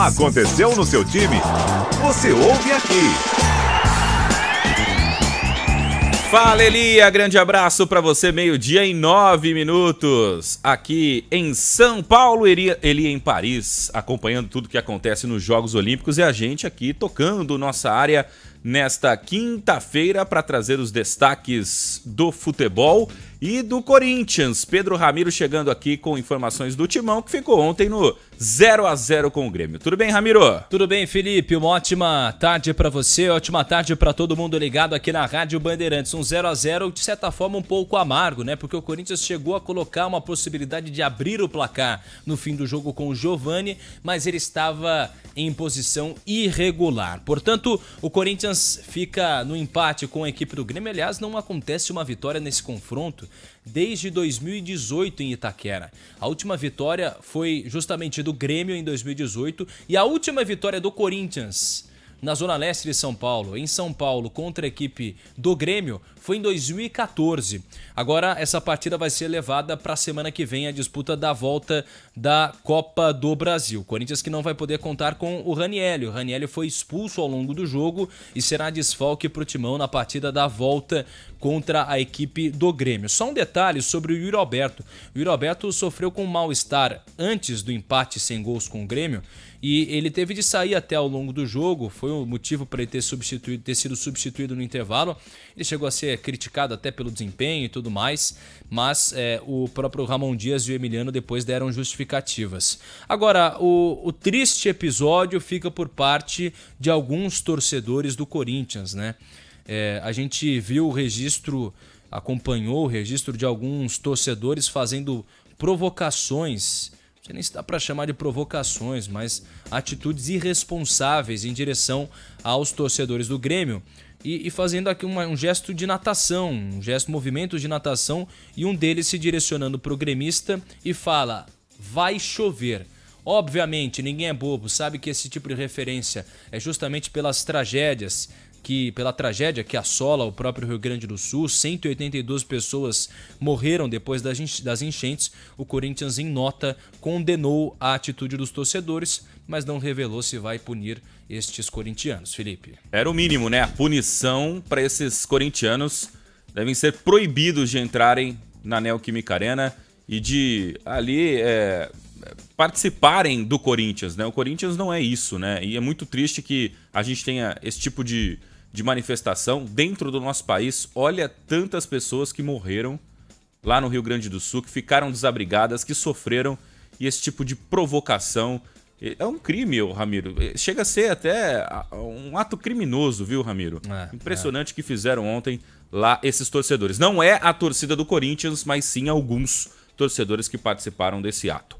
Aconteceu no seu time? Você ouve aqui. Fala Elia, grande abraço para você, meio-dia em nove minutos, aqui em São Paulo, Elia, Elia em Paris, acompanhando tudo que acontece nos Jogos Olímpicos e a gente aqui tocando nossa área nesta quinta-feira para trazer os destaques do futebol e do Corinthians, Pedro Ramiro chegando aqui com informações do Timão, que ficou ontem no 0 a 0 com o Grêmio. Tudo bem, Ramiro? Tudo bem, Felipe. Uma ótima tarde para você, ótima tarde para todo mundo ligado aqui na Rádio Bandeirantes. Um 0 a 0 de certa forma um pouco amargo, né? Porque o Corinthians chegou a colocar uma possibilidade de abrir o placar no fim do jogo com o Giovani, mas ele estava em posição irregular. Portanto, o Corinthians fica no empate com a equipe do Grêmio. Aliás, não acontece uma vitória nesse confronto desde 2018 em Itaquera. A última vitória foi justamente do Grêmio em 2018 e a última vitória do Corinthians na Zona Leste de São Paulo, em São Paulo, contra a equipe do Grêmio, foi em 2014. Agora, essa partida vai ser levada para a semana que vem a disputa da volta da Copa do Brasil. Corinthians que não vai poder contar com o Ranielli. O Ranielli foi expulso ao longo do jogo e será desfalque para o Timão na partida da volta contra a equipe do Grêmio. Só um detalhe sobre o Yuri Alberto. O Yuri Alberto sofreu com mal-estar antes do empate sem gols com o Grêmio e ele teve de sair até ao longo do jogo, foi o um motivo para ele ter, substituído, ter sido substituído no intervalo. Ele chegou a ser criticado até pelo desempenho e tudo mais, mas é, o próprio Ramon Dias e o Emiliano depois deram justificativas. Agora, o, o triste episódio fica por parte de alguns torcedores do Corinthians, né? É, a gente viu o registro, acompanhou o registro de alguns torcedores fazendo provocações não sei nem se dá para chamar de provocações, mas atitudes irresponsáveis em direção aos torcedores do Grêmio. E, e, fazendo aqui uma, um gesto de natação, um gesto, movimento de natação, e um deles se direcionando para o gremista e fala: vai chover. Obviamente, ninguém é bobo, sabe que esse tipo de referência é justamente pelas tragédias que pela tragédia que assola o próprio Rio Grande do Sul, 182 pessoas morreram depois das enchentes. O Corinthians, em nota, condenou a atitude dos torcedores, mas não revelou se vai punir estes corintianos. Felipe. Era o mínimo, né? A punição para esses corintianos devem ser proibidos de entrarem na Neoquímica Arena e de ali é, participarem do Corinthians, né? O Corinthians não é isso, né? E é muito triste que a gente tenha esse tipo de de manifestação dentro do nosso país. Olha tantas pessoas que morreram lá no Rio Grande do Sul, que ficaram desabrigadas, que sofreram e esse tipo de provocação. É um crime, Ramiro. Chega a ser até um ato criminoso, viu, Ramiro? É, é. Impressionante é. que fizeram ontem lá esses torcedores. Não é a torcida do Corinthians, mas sim alguns torcedores que participaram desse ato.